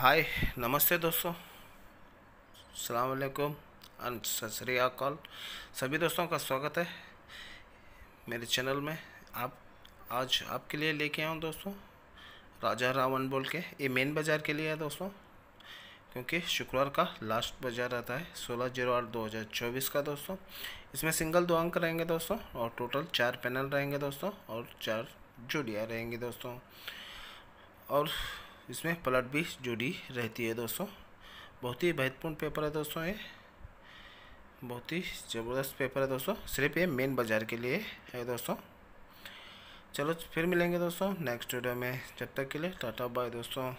हाय नमस्ते दोस्तों सलामकुम एंड सत श्रीकाल सभी दोस्तों का स्वागत है मेरे चैनल में आप आज आपके लिए लेके आया दोस्तों राजा रावण बोल के ये मेन बाज़ार के लिए है दोस्तों क्योंकि शुक्रवार का लास्ट बाज़ार रहता है सोलह जीरो आठ दो हज़ार चौबीस का दोस्तों इसमें सिंगल दो अंक रहेंगे दोस्तों और टोटल चार पैनल रहेंगे दोस्तों और चार जुड़िया रहेंगी दोस्तों और इसमें पलट भी जुड़ी रहती है दोस्तों बहुत ही महत्वपूर्ण पेपर है दोस्तों ये बहुत ही ज़बरदस्त पेपर है दोस्तों सिर्फ ये मेन बाज़ार के लिए है दोस्तों चलो फिर मिलेंगे दोस्तों नेक्स्ट वीडियो में जब तक के लिए टाटा बाय दोस्तों